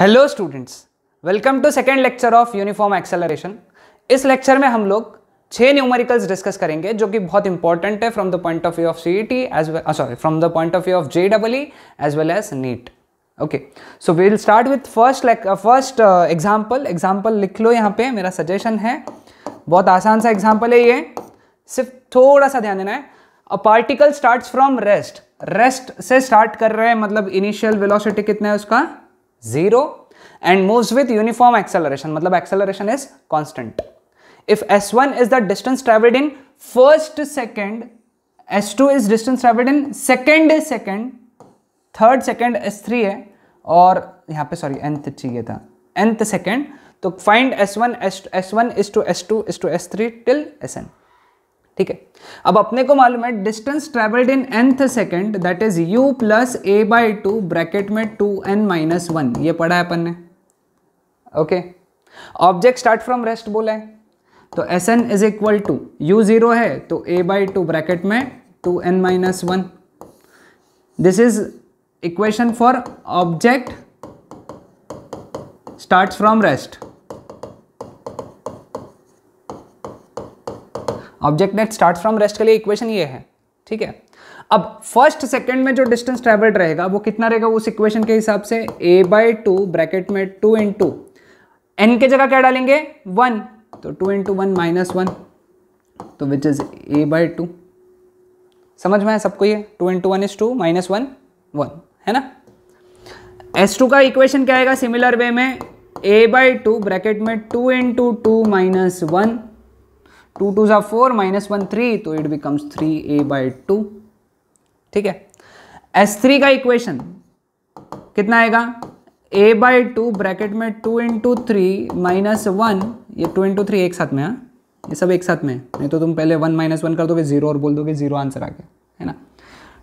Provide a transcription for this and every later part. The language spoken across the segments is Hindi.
Hello students welcome to second lecture of uniform acceleration इस लेक्चर में हम लोग छह न्यूमेरिकल्स डिस्कस करेंगे जो कि बहुत इंपॉर्टेंट है from the point of view of C T as well sorry from the point of view of J double E as well as NEET okay so we will start with first first example example लिख लो यहाँ पे मेरा सजेशन है बहुत आसान सा एग्जाम्पल है ये सिर्फ थोड़ा सा ध्यान देना है a particle start from rest rest से स्टार्ट कर रहे हैं मतलब इनिशियल वेलोसिटी कितना है उसका zero and moves with uniform acceleration मतलब acceleration is constant if s1 is the distance traveled in first second s2 is distance traveled in second second third second s3 है और यहाँ पे सॉरी nth चाहिए था nth second तो find s1 s1 is to s2 is to s3 till sn ठीक है अब अपने को मालूम है distance travelled in nth second that is u plus a by two bracket में टू एन माइनस वन ये पढ़ा है अपन ने okay object start from rest बोला है तो S n is equal to u zero है तो ए बाई टू ब्रैकेट में two n minus one this is equation for object start from rest object that start from rest के लिए इक्वेशन ये है ठीक है अब फर्स्ट सेकेंड में जो डिस्टेंस ट्रेवल्ड रहेगा वो कितना रहेगा उस इक्वेशन के हिसाब से ए बाई टू ब्रैकेट में टू इन टू एन के जगह क्या डालेंगे वन तो two into one minus one तो which is a by two समझ में है सबको ये two two one is two minus one one है ना एस टू का इक्वेशन क्या आएगा सिमिलर वे में ए बाई टू ब्रैकेट में two in two two minus one two two ज़ा फोर माइनस वन थ्री तो it becomes three a by two ठीक है एस थ्री का इक्वेशन कितना आएगा ए बाई टू ब्रैकेट में two into three minus one ये टू इंटू थ्री एक साथ में है हाँ? ये सब एक साथ में है नहीं तो तुम पहले वन माइनस वन कर दोगे जीरो और बोल दोगे जीरो आंसर आ गया है ना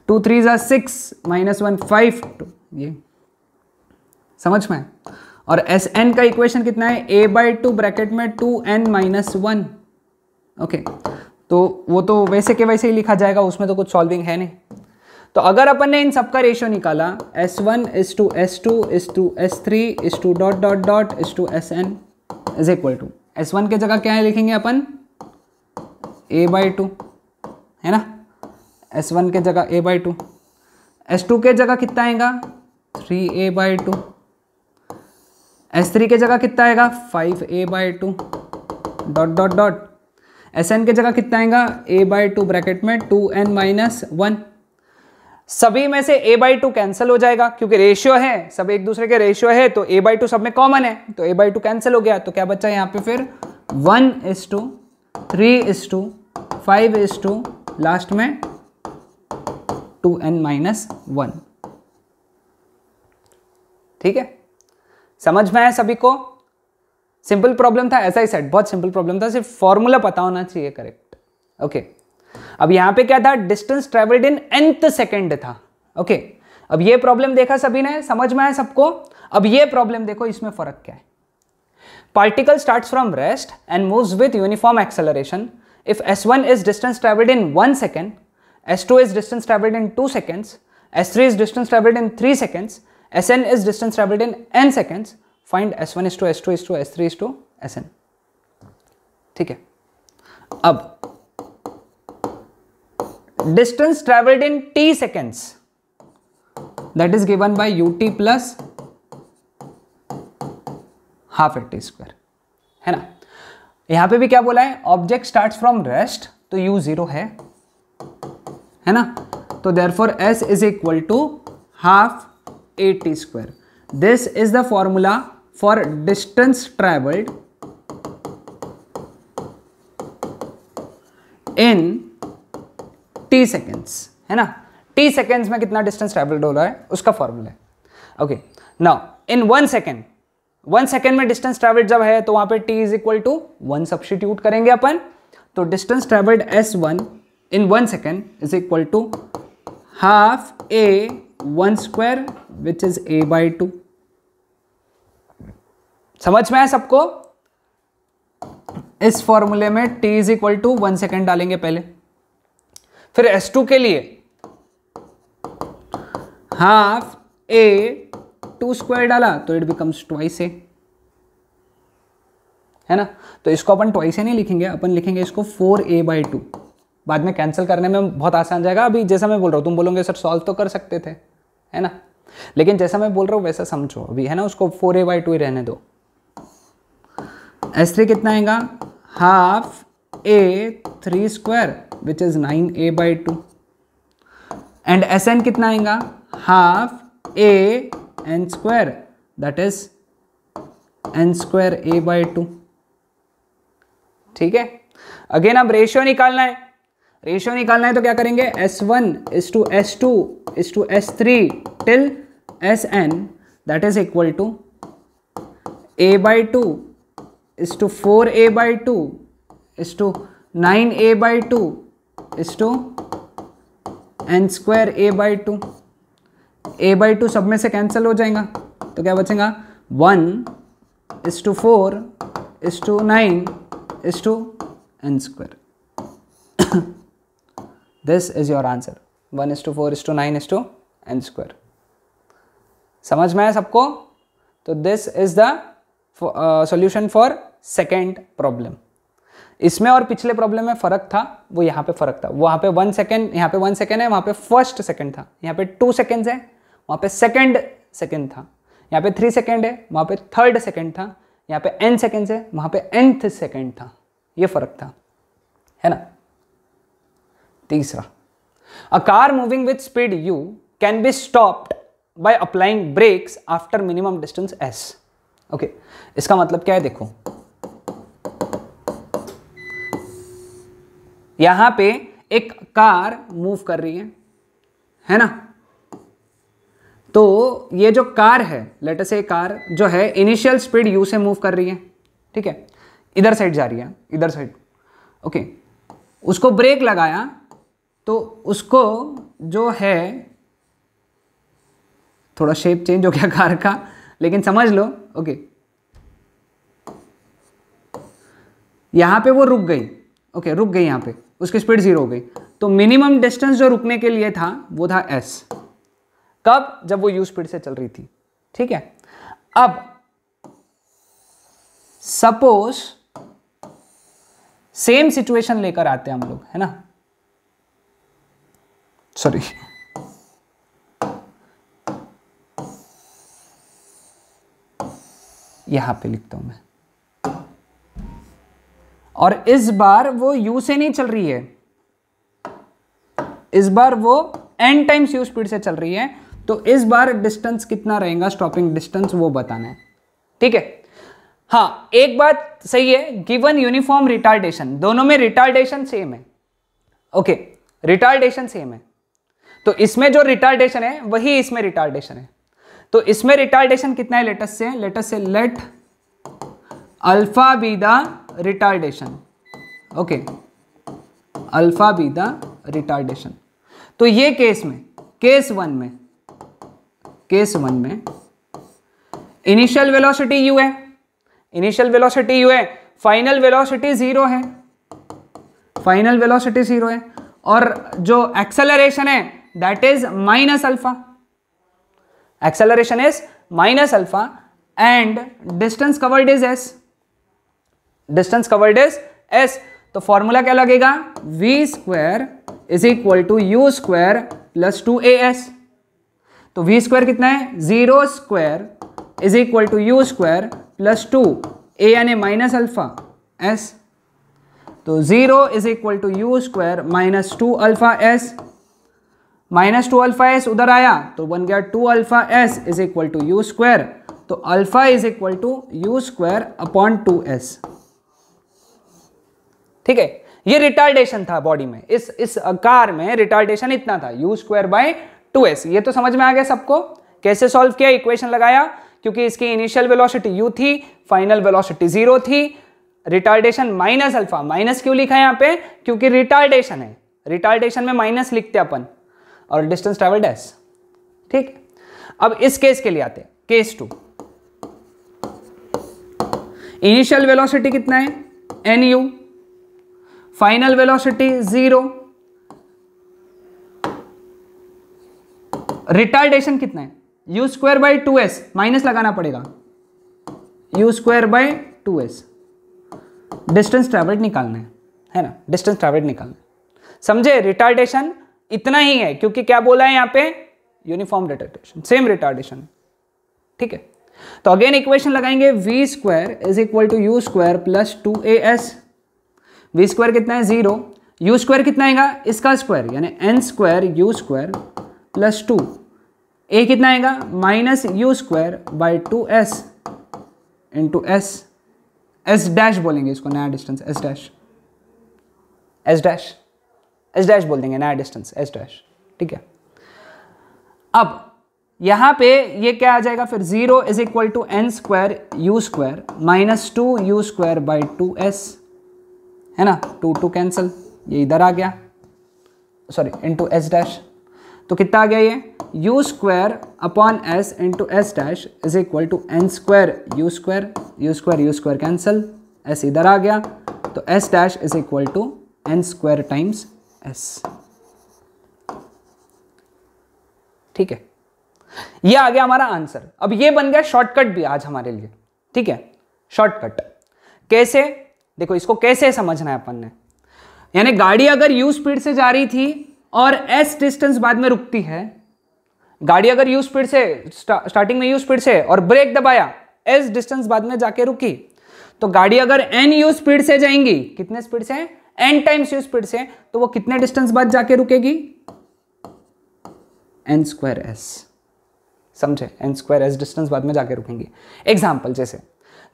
टू थ्री ज़ा six minus one five two ये समझ में और एस एन का इक्वेशन कितना है ए बाई टू ब्रैकेट में two n minus one okay तो वो तो वैसे के वैसे ही लिखा जाएगा उसमें तो कुछ सॉल्विंग है नहीं तो अगर अपन ने इन सबका रेशियो निकाला S one S two S two is to S three is to dot dot dot S two S n is equal to S one के जगह क्या है लिखेंगे अपन ए बाई टू है ना एस वन के जगह a by two S two के जगह कितना आएगा three a by two S three के जगह कितना आएगा five a by two dot dot dot S n की जगह कितना आएगा ए बाई टू ब्रैकेट में टू एन माइनस वन सभी में से ए बाई टू कैंसिल हो जाएगा क्योंकि रेशियो है सब एक दूसरे के रेशियो है तो ए बाई टू सब में कॉमन है तो ए बाई टू कैंसिल हो गया तो क्या बचा यहाँ पे फिर one is to three is to five is to last में टू एन माइनस वन ठीक है समझ में आया सभी को सिंपल प्रॉब्लम था ऐसा ही सेट बहुत सिंपल प्रॉब्लम था सिर्फ फॉर्मूला पता होना चाहिए करेक्ट ओके अब यहां पे क्या था distance travelled in nth second था ओके अब ये प्रॉब्लम देखा सभी ने समझ में आया सबको अब ये प्रॉब्लम देखो इसमें फर्क क्या है particle start from rest and move with uniform acceleration if s one is distance travelled in one second s two is distance travelled in two seconds s three is distance travelled in three seconds s n is distance travelled in n seconds find s one S two S two S two S three s two S n ठीक है अब distance travelled in t seconds that is given by u t plus half at t square है ना यहां पे भी क्या बोला है ऑब्जेक्ट स्टार्ट फ्रॉम रेस्ट तो यू जीरो है है ना तो therefore s is equal to half a t square this is the formula for distance travelled in t seconds है ना टी सेकेंड्स में कितना डिस्टेंस ट्रेवल्ड हो रहा है उसका फॉर्मूला है okay now in one second one second में डिस्टेंस ट्रेवल्ड जब है तो वहां पे t is equal to one substitute करेंगे अपन तो distance travelled s one in one second is equal to half a one square which is a by two समझ में आया सबको इस फॉर्मूले में t is equal to one second डालेंगे पहले फिर S2 के लिए हाफ ए टू स्क्वायर डाला तो इट बिकम्स ट्वाइस ए है ना तो इसको अपन ट्वाइस ए नहीं लिखेंगे अपन लिखेंगे इसको फोर ए बाई टू बाद में कैंसिल करने में बहुत आसान जाएगा अभी जैसा मैं बोल रहा हूं तुम बोलोगे सर सॉल्व तो कर सकते थे है ना लेकिन जैसा मैं बोल रहा हूँ वैसा समझो अभी है ना उसको फोर ए बाई टू ही रहने दो एस थ्री कितना आएगा half a three square which is nine a by two and s n कितना आएगा half a n square that is n square a by two ठीक है अगेन अब रेशियो निकालना है रेशियो निकालना है तो क्या करेंगे s one is to S two is to S three till s n that is equal to a by two is to four a by two is to nine a by two is to n square a by two a by two सब में से कैंसिल हो जाएगा तो क्या बचेगा one is to four is to nine is to n square this is your answer one is to four is to nine is to n square समझ में आया सबको तो this is the solution for second problem इसमें और पिछले प्रॉब्लम में फ़र्क था वो यहाँ पे फ़र्क था वहाँ पे वन सेकेंड यहाँ पे वन सेकेंड है वहाँ पे फर्स्ट सेकेंड था यहाँ पे टू सेकेंड है वहाँ पे सेकेंड सेकेंड था यहाँ पे थ्री सेकेंड है वहाँ पे थर्ड सेकेंड था यहाँ पे एन सेकेंड्स है वहाँ पे एंथ सेकेंड था ये फ़र्क था है ना तीसरा a car moving with speed u can be stopped by applying brakes after minimum distance s okay okay. इसका मतलब क्या है देखो यहां पे एक कार मूव कर रही है है ना तो ये जो कार है अस से कार जो है इनिशियल स्पीड यू से मूव कर रही है ठीक है इधर साइड जा रही है इधर साइड ओके okay. उसको ब्रेक लगाया तो उसको जो है थोड़ा शेप चेंज हो गया कार का लेकिन समझ लो ओके यहां पे वो रुक गई ओके रुक गई यहां पे उसकी स्पीड जीरो हो गई तो मिनिमम डिस्टेंस जो रुकने के लिए था वो था एस कब जब वो यू स्पीड से चल रही थी ठीक है अब सपोज सेम सिचुएशन लेकर आते हैं हम लोग है ना सॉरी यहां पे लिखता हूं मैं और इस बार वो यू से नहीं चल रही है इस बार वो एन टाइम्स यू स्पीड से चल रही है तो इस बार डिस्टेंस कितना रहेगा स्टॉपिंग डिस्टेंस वो बताना है ठीक है हाँ एक बात सही है गिवन यूनिफॉर्म रिटार्डेशन दोनों में रिटार्डेशन सेम है ओके रिटार्डेशन सेम है तो इसमें जो रिटार्डेशन है वही इसमें रिटार्डेशन है तो इसमें रिटार्डेशन कितना है latus say let's say let alpha be the retardation okay alpha be the retardation तो ये केस में केस वन में केस वन में इनिशियल वेलोसिटी यू है इनिशियल वेलोसिटी यू है फाइनल वेलोसिटी जीरो है फाइनल वेलोसिटी जीरो है और जो एक्सेलरेशन है that is minus alpha acceleration is minus alpha and distance covered is s distance covered is s तो फॉर्मूला क्या लगेगा v square is equal to u square plus two a s तो v स्क्वायर कितना है zero square is equal to u square plus two a यानी माइनस अल्फा एस तो zero is equal to u square minus two alpha s minus two alpha s उधर आया तो बन गया two alpha s is equal to u square तो alpha is equal to u square upon two s ठीक है ये रिटार्डेशन था बॉडी में इस इस कार में रिटार्डेशन इतना था u square by two s ये तो समझ में आ गया सबको कैसे सॉल्व किया इक्वेशन लगाया क्योंकि इसकी इनिशियल वेलोसिटी यू थी फाइनल वेलोसिटी जीरो थी रिटार्डेशन माइनस अल्फा माइनस क्यों लिखा है यहाँ पे क्योंकि रिटार्डेशन है रिटार्डेशन में माइनस लिखते अपन और डिस्टेंस ट्रेवल एस ठीक अब इस केस के लिए आते हैं केस टू इनिशियल वेलोसिटी कितना है n u final velocity zero retardation कितना है u square by two s minus लगाना पड़ेगा u square by two s distance travelled निकालना है है ना डिस्टेंस ट्रेवल्ड निकालना है समझे रिटार्डेशन इतना ही है क्योंकि क्या बोला है यहां पे यूनिफॉर्म रिटार्डेशन सेम रिटार्डेशन ठीक है तो अगेन इक्वेशन लगाएंगे v square is equal to u square plus two a s v square कितना है जीरो यू स्क्वायर कितना आएगा इसका स्क्वायर यानी n square u square plus two a कितना आएगा minus u square by two s into s s dash बोलेंगे इसको नया distance s dash s dash h dash बोल देंगे नया डिस्टेंस एच डैश ठीक है अब यहां पे ये क्या आ जाएगा फिर zero is equal to n square u square minus two u square by two s है ना टू टू कैंसिल ये इधर आ गया सॉरी इंटू एस डैश तो कितना आ गया ये u square upon s into s dash is equal to n square u square u square u square cancel s इधर आ गया तो s dash is equal to n square times s ठीक है ये आ गया हमारा आंसर अब ये बन गया शॉर्टकट भी आज हमारे लिए ठीक है शॉर्टकट कैसे देखो इसको कैसे समझना है अपन ने यानी गाड़ी अगर यू स्पीड से जा रही थी और एस डिस्टेंस बाद में रुकती है गाड़ी अगर यू स्पीड से स्टा, स्टार्टिंग में यू स्पीड से और ब्रेक दबाया एस डिस्टेंस बाद में जाके रुकी तो गाड़ी अगर एन यू स्पीड से जाएंगी कितने स्पीड से एन टाइम्स यू स्पीड से तो वो कितने डिस्टेंस बाद जाके रुकेगी एन स्क्वायर एस समझे एन स्क्वायर एस डिस्टेंस बाद में जाके रुकेंगी एग्जाम्पल जैसे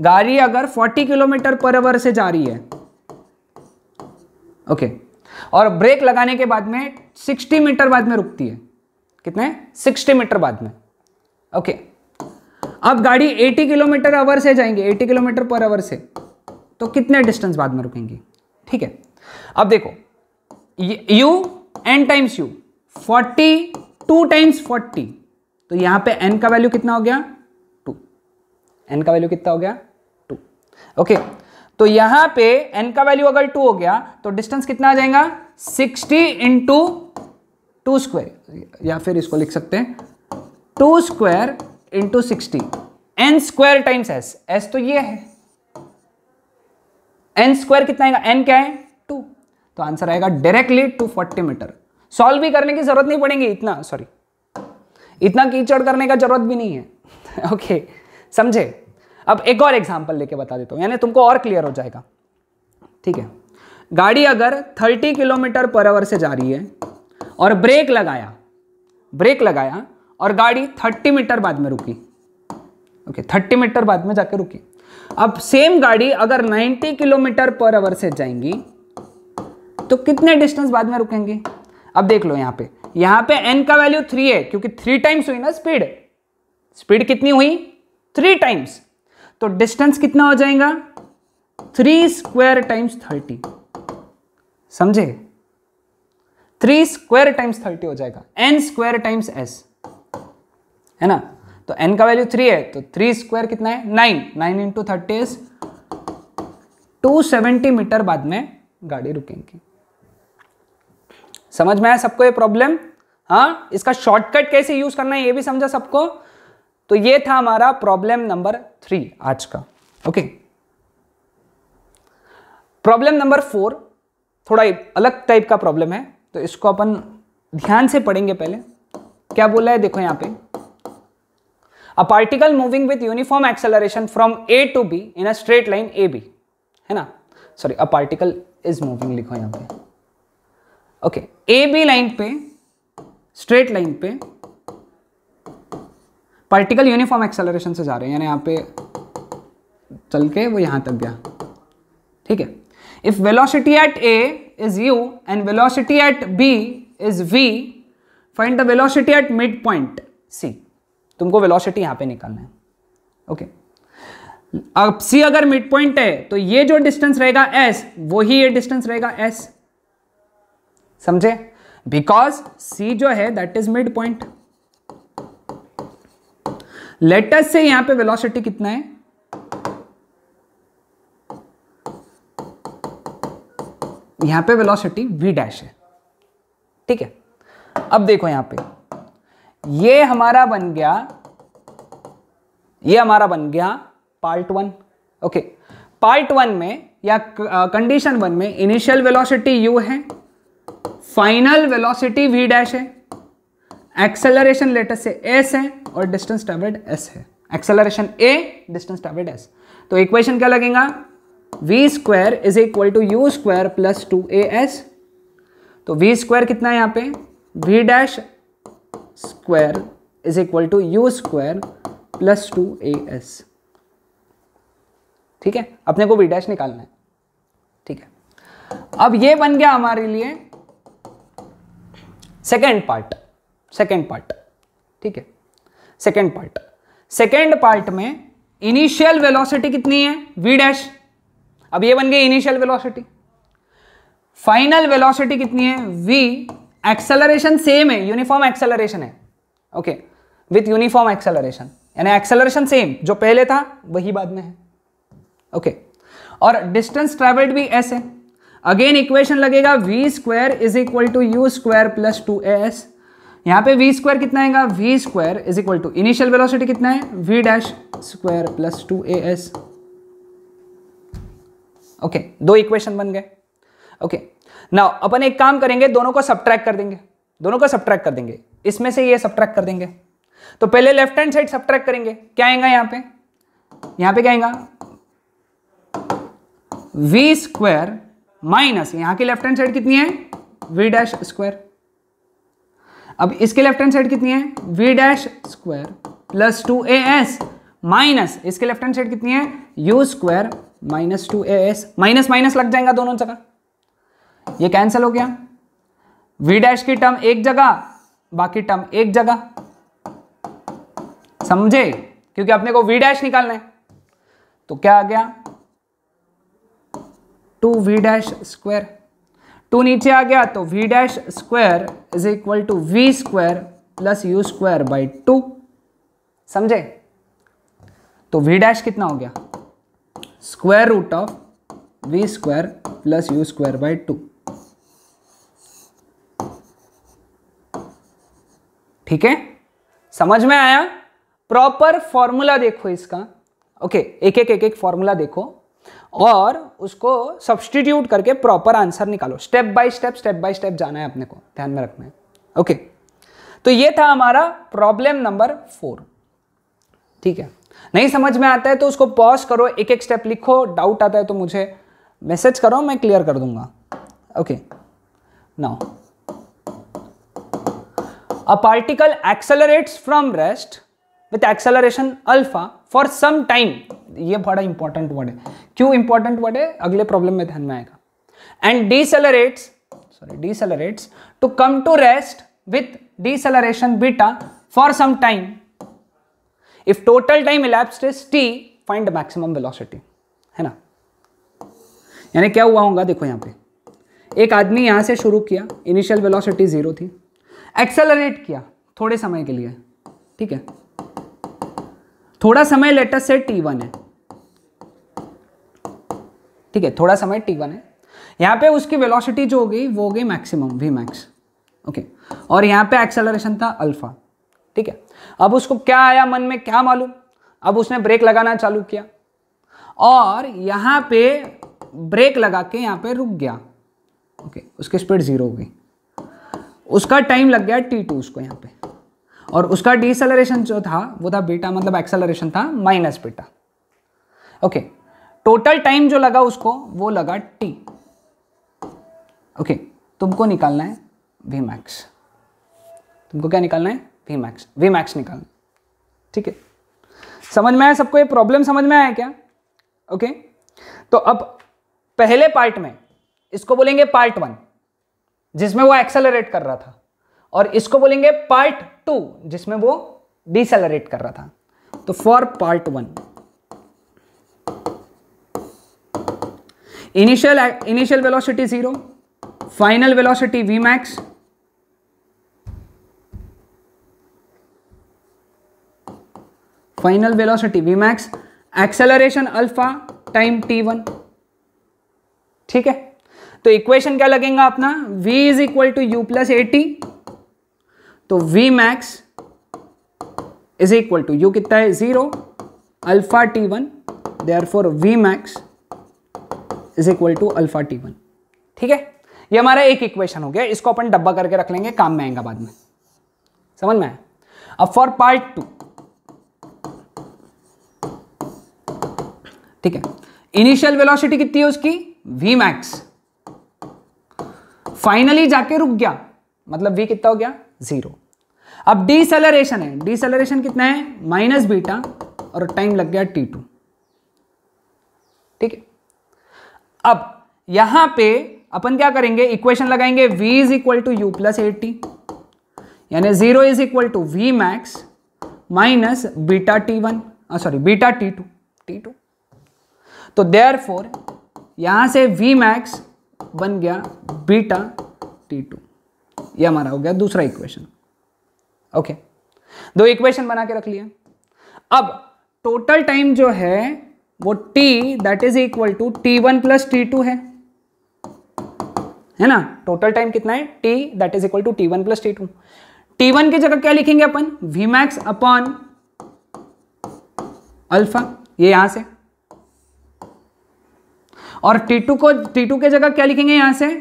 गाड़ी अगर 40 किलोमीटर पर आवर से जा रही है ओके okay. और ब्रेक लगाने के बाद में 60 मीटर बाद में रुकती है कितने 60 मीटर बाद में ओके okay. अब गाड़ी 80 किलोमीटर आवर से जाएंगे 80 किलोमीटर पर आवर से तो कितने डिस्टेंस बाद में रुकेंगी ठीक है अब देखो u n times u forty two times forty तो यहां पे एन का वैल्यू कितना हो गया टू एन का वैल्यू कितना हो गया टू ओके okay. तो यहां पे एन का वैल्यू अगर टू हो गया तो डिस्टेंस कितना आ जाएगा सिक्सटी इंटू टू स्क्वायर या फिर इसको लिख सकते हैं two square into sixty n square times s s तो ये है एन स्क्वायर कितना आएगा एन क्या है तो आंसर आएगा directly two forty metre solve भी करने की जरूरत नहीं पड़ेगी इतना सॉरी इतना कीचड़ करने का जरूरत भी नहीं है ओके okay, समझे अब एक और एग्जाम्पल लेके बता देता हूँ यानी तुमको और क्लियर हो जाएगा ठीक है गाड़ी अगर 30 किलोमीटर पर आवर से जा रही है और ब्रेक लगाया ब्रेक लगाया और गाड़ी 30 मीटर बाद में रुकी ओके 30 मीटर बाद में जाकर रुकी अब सेम गाड़ी अगर 90 किलोमीटर पर आवर से जाएंगी तो कितने डिस्टेंस बाद में रुकेंगे अब देख लो यहां पे यहां पे एन का वैल्यू थ्री है क्योंकि थ्री टाइम्स हुई ना स्पीड स्पीड कितनी हुई थ्री टाइम्स तो डिस्टेंस कितना हो जाएगा थ्री स्क्वायर टाइम्स थर्टी समझे थ्री स्क्वायर टाइम्स थर्टी हो जाएगा एन स्क्वायर टाइम्स एस है ना तो एन का वैल्यू थ्री है तो थ्री स्क्वायर कितना है nine nine into thirty is two seventy metre बाद में गाड़ी रुकेंगी समझ में आया सबको ये प्रॉब्लम हाँ इसका शॉर्टकट कैसे यूज करना है ये भी समझा सबको तो ये था हमारा प्रॉब्लम नंबर थ्री आज का ओके प्रॉब्लम नंबर फोर थोड़ा अलग टाइप का प्रॉब्लम है तो इसको अपन ध्यान से पढ़ेंगे पहले क्या बोला है देखो यहां पे a particle moving with uniform acceleration from A to B in a straight line A B है ना sorry a particle is moving लिखो यहां पर ओके ए बी लाइन पे स्ट्रेट लाइन पे पार्टिकल यूनिफॉर्म एक्सेलरेशन से जा रहे हैं यानी यहाँ पे चल के वो यहाँ तक गया ठीक है if velocity at A is u and velocity at B is v find the velocity at mid point C तुमको वेलोसिटी यहाँ पे निकालना है ओके okay. अब सी अगर मिड पॉइंट है तो ये जो डिस्टेंस रहेगा एस वही ये डिस्टेंस रहेगा एस समझे बिकॉज सी जो है that is mid point let's say यहां पे वेलोसिटी कितना है यहां पे वेलोसिटी वी डैश है ठीक है अब देखो यहां पे ये हमारा बन गया ये हमारा बन गया part one okay part one में या कंडीशन वन uh, में इनिशियल वेलोसिटी यू है फाइनल वेलोसिटी वी डैश है एक्सेलरेशन लेटर से एस है और डिस्टेंस ट्रेवल्ड एस है acceleration a distance travelled s तो इक्वेशन क्या लगेगा v square is equal to u square plus two a s तो वी स्क्वायर कितना है यहां पे v dash square is equal to u square plus two a s ठीक है अपने को वी डैश निकालना है ठीक है अब ये बन गया हमारे लिए सेकेंड पार्ट सेकेंड पार्ट ठीक है सेकेंड पार्ट सेकेंड पार्ट में इनिशियल वेलोसिटी कितनी है वी डैश अब ये बन गई इनिशियल वेलोसिटी फाइनल वेलोसिटी कितनी है वी एक्सेलरेशन सेम है यूनिफॉर्म एक्सेलरेशन है ओके विथ यूनिफॉर्म एक्सेलरेशन यानी एक्सेलरेशन सेम जो पहले था वही बाद में है ओके okay. और डिस्टेंस ट्रेवल्ड भी ऐसे अगेन इक्वेशन लगेगा v square is equal to u square plus two s यहाँ पे वी स्क्वायर कितना आएगा v square is equal to initial velocity कितना है v dash square plus two a s okay दो इक्वेशन बन गए ओके नाउ अपन एक काम करेंगे दोनों को सब्ट्रैक्ट कर देंगे दोनों को सब्ट्रैक्ट कर देंगे इसमें से ये सब्ट्रैक्ट कर देंगे तो पहले लेफ्ट हैंड साइड सब्ट्रैक्ट करेंगे क्या आएगा यहाँ पे यहाँ पे क्या आएगा वी स्क्वायर माइनस यहां की लेफ्ट हैंड साइड कितनी है वी डैश स्क्वायर अब इसके लेफ्ट हैंड साइड कितनी है v dash square plus two a s minus इसके लेफ्ट हैंड साइड कितनी है u square minus two a s minus minus लग जाएगा दोनों जगह ये कैंसिल हो गया वी डैश की टर्म एक जगह बाकी टर्म एक जगह समझे क्योंकि अपने को वी डैश निकालना है तो क्या आ गया two v dash square two नीचे आ गया तो v dash square is equal to v square plus u square by two समझे तो वी डैश कितना हो गया square root of v square plus u square by two ठीक है समझ में आया प्रॉपर फॉर्मूला देखो इसका ओके एक एक एक एक फॉर्मूला देखो और उसको सब्सटीट्यूट करके प्रॉपर आंसर निकालो step by step step by step जाना है अपने को ध्यान में रखना है ओके तो ये था हमारा प्रॉब्लम नंबर फोर ठीक है नहीं समझ में आता है तो उसको पॉज करो एक एक स्टेप लिखो डाउट आता है तो मुझे मैसेज करो मैं क्लियर कर दूंगा okay now a particle accelerates from rest with acceleration alpha for some time ये बड़ा इंपॉर्टेंट वर्ड है क्यों इंपॉर्टेंट वर्ड है अगले प्रॉब्लम में ध्यान में आएगा and decelerates sorry decelerates to come to rest with deceleration beta for some time if total time elapsed is t find the maximum है ना यानी क्या हुआ होगा देखो यहां पे एक आदमी यहां से शुरू किया इनिशियल वेलोसिटी जीरो थी एक्सेलरेट किया थोड़े समय के लिए ठीक है थोड़ा समय लेटर से टी वन है ठीक है थोड़ा समय टी वन है यहाँ पे उसकी वेलोसिटी जो हो गई वो हो गई मैक्सिमम वी मैक्स ओके और यहाँ पे एक्सेलरेशन था अल्फा ठीक है अब उसको क्या आया मन में क्या मालूम अब उसने ब्रेक लगाना चालू किया और यहाँ पे ब्रेक लगा के यहाँ पे रुक गया ओके उसकी स्पीड जीरो हो गई उसका टाइम लग गया टी टू उसको यहाँ पर और उसका डिसलरेशन जो था वो था बीटा मतलब एक्सेलरेशन था minus beta okay okay, total time जो लगा उसको वो लगा टी ओके तुमको निकालना है वी मैक्स तुमको क्या निकालना है वी मैक्स वी मैक्स निकालना ठीक है समझ में आया सबको ये प्रॉब्लम समझ में आया क्या ओके okay? तो अब पहले पार्ट में इसको बोलेंगे पार्ट वन जिसमें वो एक्सेलरेट कर रहा था और इसको बोलेंगे पार्ट टू जिसमें वो डिसलरेट कर रहा था तो for part one initial initial velocity zero final velocity v max final velocity v max acceleration alpha time t one ठीक है तो इक्वेशन क्या लगेगा अपना v is equal to u plus a t तो v max is equal to u कितना है zero alpha t one therefore v max is equal to alpha t one ठीक है ये हमारा एक इक्वेशन हो गया इसको अपन डब्बा करके रख लेंगे काम में आएगा बाद में समझ में आया अब फॉर पार्ट टू ठीक है इनिशियल वेलोसिटी कितनी है उसकी वी मैक्स फाइनली जाके रुक गया मतलब वी कितना हो गया जीरो अब डीसेलरेशन है डीसेलरेशन कितना है माइनस बीटा और टाइम लग गया टी टू ठीक है अब यहां पे अपन क्या करेंगे इक्वेशन लगाएंगे v is equal to u plus a t t यानी zero is equal to v max minus beta t one sorry beta t two t two तो देर फोर यहां से वी मैक्स बन गया बीटा टी टू यह हमारा हो गया दूसरा इक्वेशन ओके okay. दो इक्वेशन बना के रख लिया अब टोटल टाइम जो है वो t that is equal to t one plus t two है है ना टोटल टाइम कितना है t that is equal to t one plus t two t one की जगह क्या लिखेंगे अपन वी मैक्स अपॉन अल्फा ये यहां से और T2 को T2 के जगह क्या लिखेंगे यहां से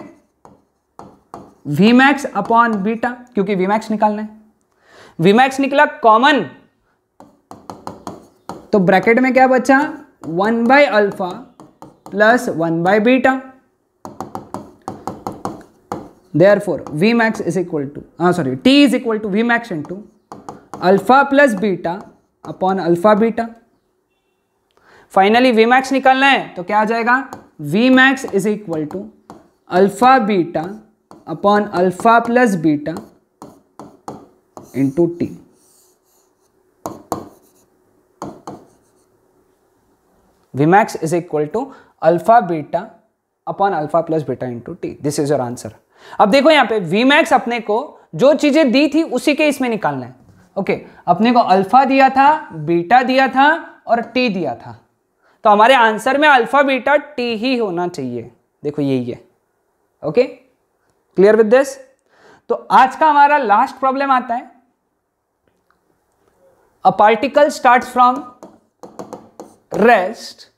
Vmax अपॉन बीटा क्योंकि Vmax निकालना है Vmax निकला कॉमन तो ब्रैकेट में क्या बचा one by alpha plus one by beta therefore v max is equal to sorry t is equal to v max into alpha plus beta upon alpha beta finally v max निकालना है तो क्या आ जाएगा v max is equal to alpha beta upon alpha plus beta into t Vmax is equal to alpha beta upon alpha plus beta into t this is your answer अब देखो यहां पे वी अपने को जो चीजें दी थी उसी के इसमें निकालना है ओके okay, अपने को अल्फा दिया था बीटा दिया था और टी दिया था तो हमारे आंसर में अल्फा बीटा टी ही होना चाहिए देखो यही है ओके क्लियर विद दिस तो आज का हमारा लास्ट प्रॉब्लम आता है a particle start from rest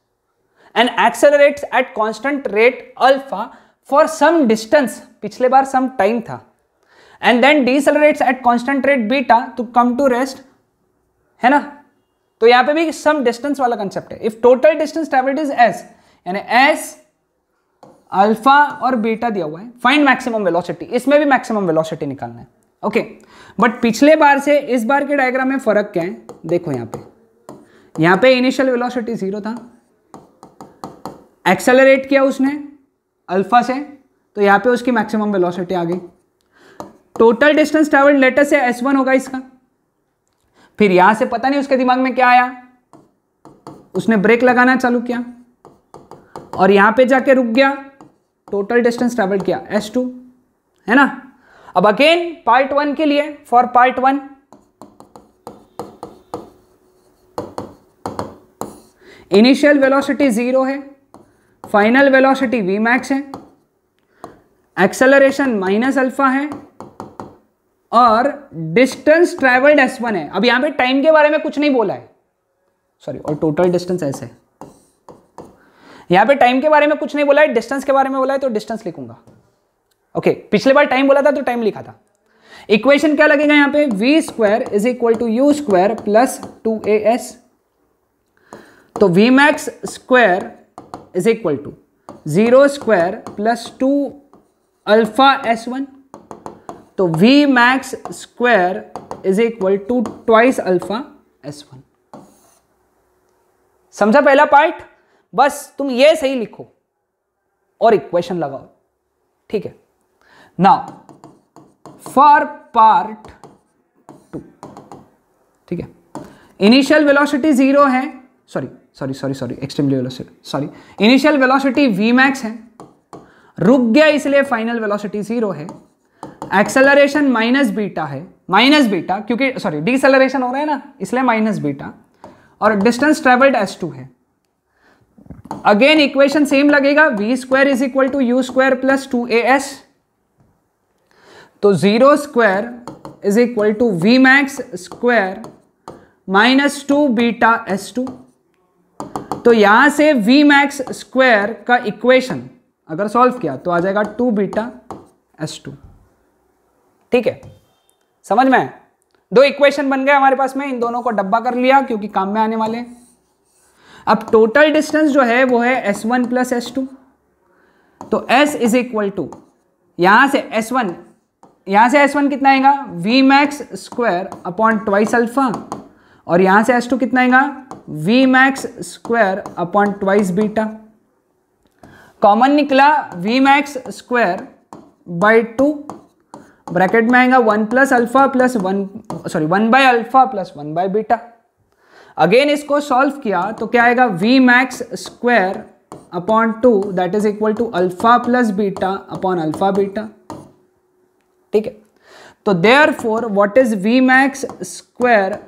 and accelerates at constant rate alpha for some distance पिछले बार some time था and then decelerates at constant rate beta to come to rest है ना तो यहां पे भी सम डिस्टेंस वाला कंसेप्ट है if total distance travelled is s यानी एस अल्फा और बीटा दिया हुआ है फाइंड मैक्सिमम वेलोसिटी इसमें भी मैक्सिमम वेलोसिटी निकालना है ओके okay. बट पिछले बार से इस बार के डायग्राम में फर्क क्या है देखो यहां पर यहां पे इनिशियल वेलोसिटी जीरो था एक्सेलरेट किया उसने अल्फा से तो यहां पे उसकी मैक्सिमम वेलोसिटी आ गई टोटल डिस्टेंस ट्रेवल लेटर से एस वन होगा इसका फिर यहां से पता नहीं उसके दिमाग में क्या आया उसने ब्रेक लगाना चालू किया और यहां पे जाके रुक गया टोटल डिस्टेंस ट्रेवल किया एस टू है ना अब अगेन पार्ट वन के लिए for part one initial velocity zero है फाइनल वेलोसिटी वी मैक्स है एक्सेलरेशन माइनस अल्फा है और डिस्टेंस ट्रेवल्ड एस वन है अब यहां पे टाइम के बारे में कुछ नहीं बोला है सॉरी और टोटल डिस्टेंस ऐसे है यहां पे टाइम के बारे में कुछ नहीं बोला है डिस्टेंस के बारे में बोला है तो डिस्टेंस लिखूंगा ओके okay, पिछले बार टाइम बोला था तो टाइम लिखा था इक्वेशन क्या लगेगा यहां पे v square is equal to u square plus two a s तो v max square is equal to zero square plus two alpha s one तो v max square is equal to twice alpha s one समझा पहला पार्ट बस तुम ये सही लिखो और इक्वेशन लगाओ ठीक है ना फॉर पार्ट टू ठीक है इनिशियल वेलोसिटी जीरो है sorry sorry sorry sorry extremely velocity sorry initial velocity v max है रुक गया इसलिए फाइनल वेलोसिटी जीरो है एक्सेलरेशन माइनस बीटा है माइनस बीटा क्योंकि सॉरी डिसलरेशन हो रहा है ना इसलिए माइनस बीटा और डिस्टेंस ट्रेवल्ड एस टू है अगेन इक्वेशन सेम लगेगा v square is equal to u square plus two a s तो zero square is equal to v max square minus two beta s two तो यहां से वी मैक्स स्क्वायर का इक्वेशन अगर सॉल्व किया तो आ जाएगा टू बीटा एस टू ठीक है समझ में दो इक्वेशन बन गए हमारे पास में इन दोनों को डब्बा कर लिया क्योंकि काम में आने वाले अब टोटल डिस्टेंस जो है वो है s one plus s two तो एस इज इक्वल टू यहां से एस वन यहां से एस वन कितना आएगा v max square upon twice alpha और यहां से एस टू कितना आएगा v max square upon twice beta common निकला v max square by two bracket में आएगा one plus alpha plus one sorry one by alpha plus one by beta again इसको सॉल्व किया तो क्या आएगा v max square upon two that is equal to alpha plus beta upon alpha beta ठीक है तो therefore what is v max square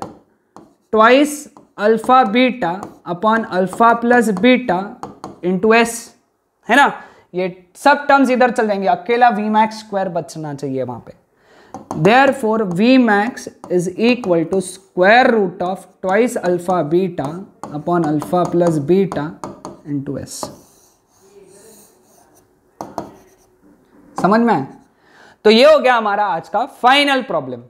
twice alpha beta upon alpha plus beta into s है ना ये सब टर्म्स इधर चल जाएंगे अकेला वी मैक्स स्क्वायर बचना चाहिए वहां पे therefore v max is equal to square root of twice alpha beta upon alpha plus beta into s समझ में तो ये हो गया हमारा आज का फाइनल प्रॉब्लम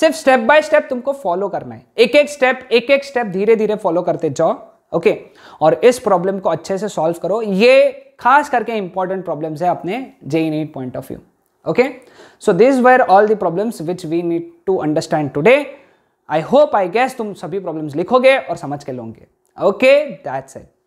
सिर्फ स्टेप बाय स्टेप तुमको फॉलो करना है एक एक स्टेप एक एक स्टेप धीरे धीरे फॉलो करते जाओ ओके और इस प्रॉब्लम को अच्छे से सॉल्व करो ये खास करके इंपॉर्टेंट प्रॉब्लम्स है अपने JEE NEET point of view okay so this were all the problems which we need to understand today I hope I guess तुम सभी प्रॉब्लम्स लिखोगे और समझ के लोगे ओके दैट्स इट